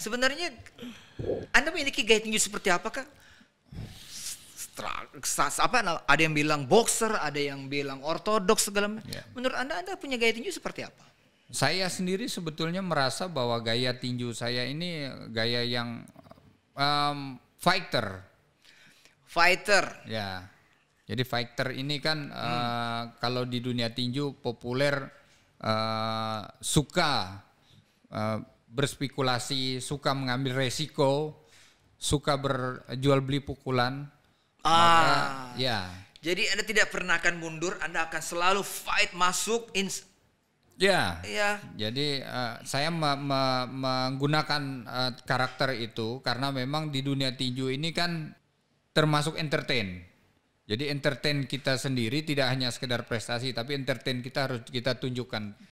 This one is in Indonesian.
Sebenarnya Anda memiliki gaya tinju seperti apa apakah? apa nah, ada yang bilang boxer, ada yang bilang ortodoks segala macam. Yeah. Menurut Anda Anda punya gaya tinju seperti apa? Saya sendiri sebetulnya merasa bahwa gaya tinju saya ini gaya yang um, fighter. Fighter. Ya. Jadi fighter ini kan hmm. uh, kalau di dunia tinju populer uh, suka uh, berspekulasi, suka mengambil resiko, suka berjual beli pukulan. Ah. Maka, ya. Jadi Anda tidak pernah akan mundur, Anda akan selalu fight masuk in Ya. ya. Jadi uh, saya me me menggunakan uh, karakter itu karena memang di dunia tinju ini kan termasuk entertain. Jadi entertain kita sendiri tidak hanya sekedar prestasi, tapi entertain kita harus kita tunjukkan